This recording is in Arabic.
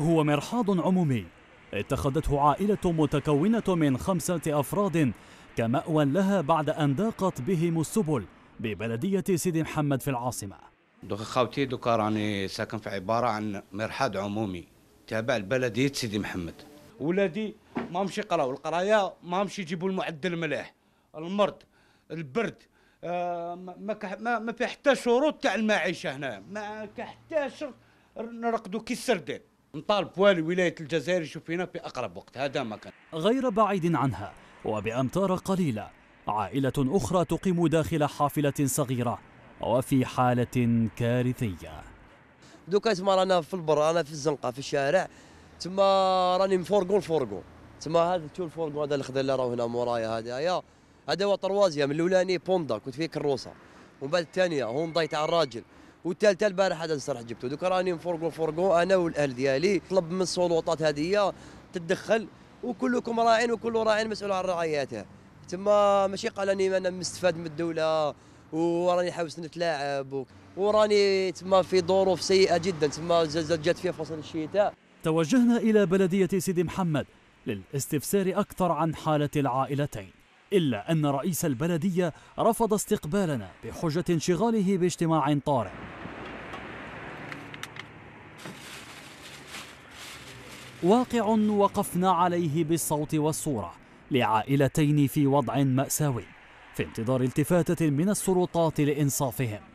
هو مرحاض عمومي اتخذته عائلة متكونة من خمسة أفراد كمأوى لها بعد أن ضاقت بهم السبل ببلدية سيدي محمد في العاصمة دوك خاوتي دوك راني ساكن في عبارة عن مرحاض عمومي تابع لبلدية سيدي محمد ولادي ما مشي قراو القراية ما مشي يجيبوا المعدل الملاح المرض البرد آه ما ما ما في حتى شروط تاع المعيشه هنا ما حتى نرقدوا كي السردين نطالب والي ولايه الجزائر يشوف فينا في اقرب وقت هذا ما كان غير بعيد عنها وبامتار قليله عائله اخرى تقيم داخل حافله صغيره وفي حاله كارثيه دوكا تما رانا في البر انا في الزنقه في الشارع تما راني مفورقو الفورقو تما هذا تو الفورقو هذا اللي اللي راه هنا مورايا هذايا هذا هو طروازيام الاولاني بوندا كنت فيه كروسه ومن بعد الثانيه هونداي تاع الراجل والثالثه البارح هذا الصرح جبته دوك راني نفرقوا فرقوا انا والاهل ديالي طلب من السلطات هذه تتدخل وكلكم راعين وكل راعي مسؤول عن رعايته تما ماشي قال اني انا مستفاد من الدوله وراني حابس نتلاعب وراني تما في ظروف سيئه جدا تما جات فيها فصل الشتاء توجهنا الى بلديه سيدي محمد للاستفسار اكثر عن حاله العائلتين الا ان رئيس البلديه رفض استقبالنا بحجه انشغاله باجتماع طارئ واقع وقفنا عليه بالصوت والصورة لعائلتين في وضع مأساوي في انتظار التفاتة من السلطات لإنصافهم